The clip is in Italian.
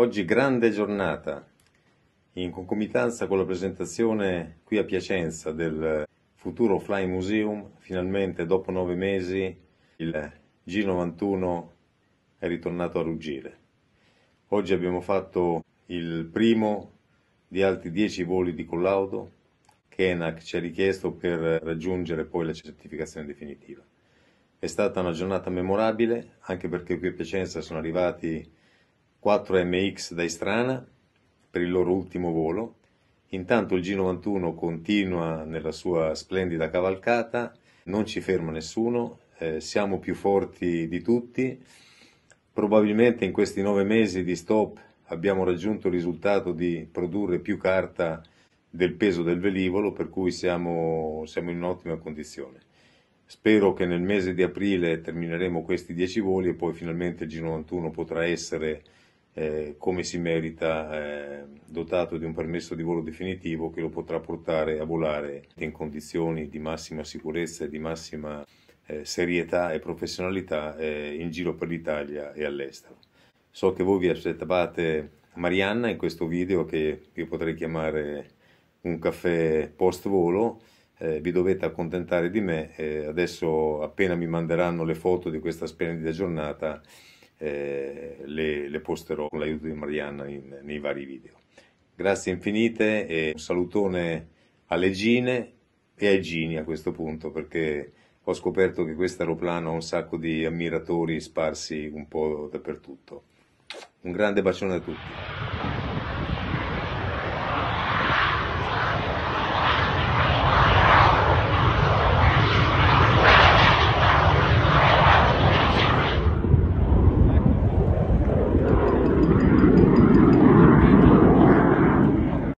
Oggi grande giornata, in concomitanza con la presentazione qui a Piacenza del futuro Fly Museum, finalmente dopo nove mesi il G91 è ritornato a ruggire. Oggi abbiamo fatto il primo di altri dieci voli di collaudo che ENAC ci ha richiesto per raggiungere poi la certificazione definitiva. È stata una giornata memorabile, anche perché qui a Piacenza sono arrivati 4MX da Istrana per il loro ultimo volo. Intanto il G91 continua nella sua splendida cavalcata, non ci ferma nessuno, eh, siamo più forti di tutti. Probabilmente in questi nove mesi di stop abbiamo raggiunto il risultato di produrre più carta del peso del velivolo, per cui siamo, siamo in un'ottima condizione. Spero che nel mese di aprile termineremo questi 10 voli e poi finalmente il G91 potrà essere eh, come si merita, eh, dotato di un permesso di volo definitivo che lo potrà portare a volare in condizioni di massima sicurezza e di massima eh, serietà e professionalità eh, in giro per l'Italia e all'estero. So che voi vi aspettavate Marianna in questo video che io potrei chiamare un caffè post volo, eh, vi dovete accontentare di me, adesso appena mi manderanno le foto di questa splendida giornata eh, le, le, posterò con l'aiuto di Marianna in, nei vari video. Grazie infinite e un salutone alle Gine e ai Gini a questo punto perché ho scoperto che questo aeroplano ha un sacco di ammiratori sparsi un po' dappertutto. Un grande bacione a tutti.